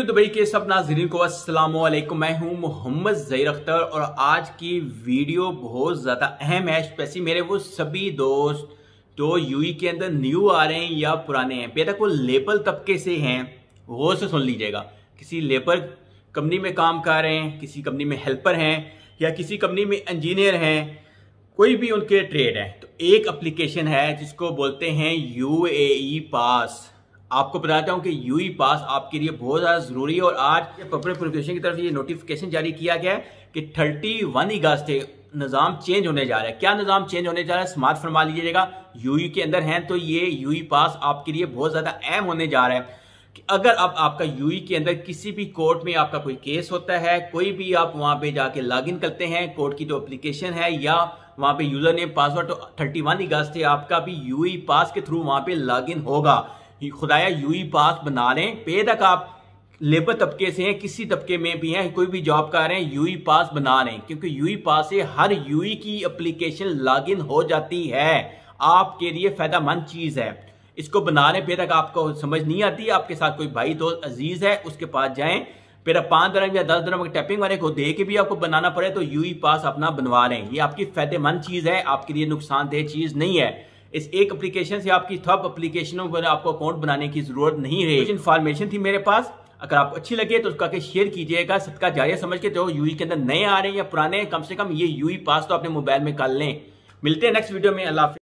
Dubai के सब नाजरीन को असलम मैं हूं मोहम्मद जहीर अख्तर और आज की वीडियो बहुत ज़्यादा अहम है स्पेसी मेरे वो सभी दोस्त जो तो के अंदर न्यू आ रहे हैं या पुराने हैं बेटा को लेबर तबके से हैं वो से सुन लीजिएगा किसी लेबर कंपनी में काम कर रहे हैं किसी कंपनी में हेल्पर हैं या किसी कंपनी में इंजीनियर हैं कोई भी उनके ट्रेड है तो एक अप्लीकेशन है जिसको बोलते हैं यू पास आपको बताता हूं कि यू पास आपके लिए बहुत ज़्यादा ज़रूरी है और आज पब्लिक प्रोसिक्यूशन की तरफ ये नोटिफिकेशन जारी किया गया है कि थर्टी वन अगस्त से निज़ाम चेंज होने जा रहा है क्या निज़ाम चेंज होने जा रहा है स्मार्ट फरमा लीजिएगा यू के अंदर हैं तो ये यू पास आपके लिए बहुत ज़्यादा अहम होने जा रहा है कि अगर अब आपका यू के अंदर किसी भी कोर्ट में आपका कोई केस होता है कोई भी आप वहाँ पे जाके इन करते हैं कोर्ट की जो तो एप्लीकेशन है या वहाँ पे यूज़र नेम पासवर्ड तो थर्टी वन अगस्त से आपका भी यू पास के थ्रू वहाँ पे इन होगा खुदाया ही पास बना लें तक आप लेबर तबके से हैं किसी तबके में भी हैं कोई भी जॉब कर रहे हैं ही पास बना लें क्योंकि ही पास से हर ही की लॉग इन हो जाती है आपके लिए मंद चीज़ है इसको बना लें पे तक आपको समझ नहीं आती आपके साथ कोई भाई दोस्त तो अजीज़ है उसके पास जाएं फिर आप पाँच दरम या दस दरम टैपिंग वाले को दे के भी आपको बनाना पड़े तो यू ही पास अपना बनवा लें ये आपकी फायदेमंद चीज़ है आपके लिए नुकसानदेह चीज़ नहीं है इस एक एप्लीकेशन से आपकी थप एप्लीकेशनों पर आपको अकाउंट बनाने की जरूरत नहीं है कुछ इन्फॉर्मेशन थी मेरे पास अगर आपको अच्छी लगे तो उसका के शेयर कीजिएगा सबका जारी समझ के जो यूई e के अंदर नए आ रहे हैं या पुराने कम से कम ये यूई पास e तो अपने मोबाइल में कर लें मिलते हैं नेक्स्ट वीडियो में अल्लाह